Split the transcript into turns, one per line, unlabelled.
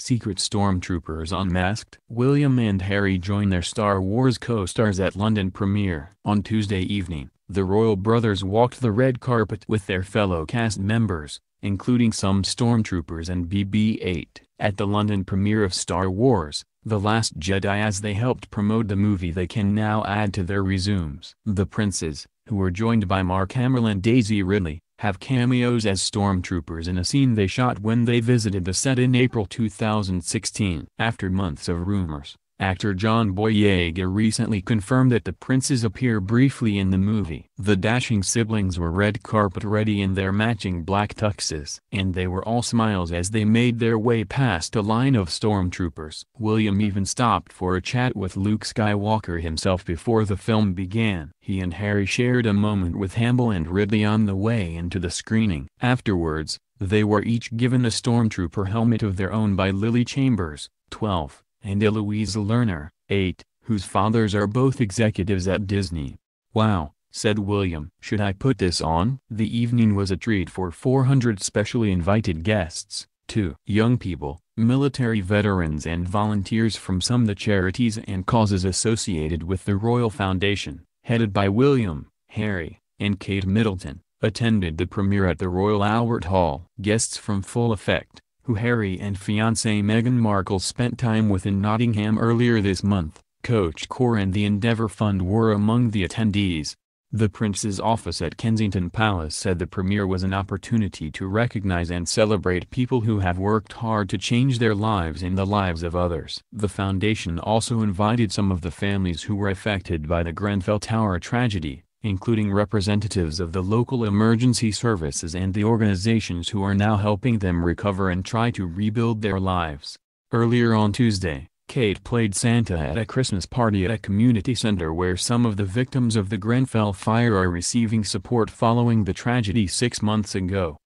secret stormtroopers unmasked. William and Harry join their Star Wars co-stars at London premiere. On Tuesday evening, the royal brothers walked the red carpet with their fellow cast members, including some stormtroopers and BB-8. At the London premiere of Star Wars, The Last Jedi as they helped promote the movie they can now add to their resumes. The princes, who were joined by Mark Hamill and Daisy Ridley, have cameos as stormtroopers in a scene they shot when they visited the set in April 2016. After months of rumors, Actor John Boyega recently confirmed that the princes appear briefly in the movie. The dashing siblings were red carpet ready in their matching black tuxes. And they were all smiles as they made their way past a line of stormtroopers. William even stopped for a chat with Luke Skywalker himself before the film began. He and Harry shared a moment with Hamble and Ridley on the way into the screening. Afterwards, they were each given a stormtrooper helmet of their own by Lily Chambers, 12 and Eloise Lerner, 8, whose fathers are both executives at Disney. Wow, said William. Should I put this on? The evening was a treat for 400 specially invited guests, two young people, military veterans and volunteers from some of the charities and causes associated with the Royal Foundation, headed by William, Harry, and Kate Middleton, attended the premiere at the Royal Albert Hall. Guests from Full Effect, who Harry and fiancée Meghan Markle spent time with in Nottingham earlier this month. Coach Core and the Endeavour Fund were among the attendees. The Prince's office at Kensington Palace said the premiere was an opportunity to recognize and celebrate people who have worked hard to change their lives and the lives of others. The foundation also invited some of the families who were affected by the Grenfell Tower tragedy, including representatives of the local emergency services and the organizations who are now helping them recover and try to rebuild their lives. Earlier on Tuesday, Kate played Santa at a Christmas party at a community center where some of the victims of the Grenfell fire are receiving support following the tragedy six months ago.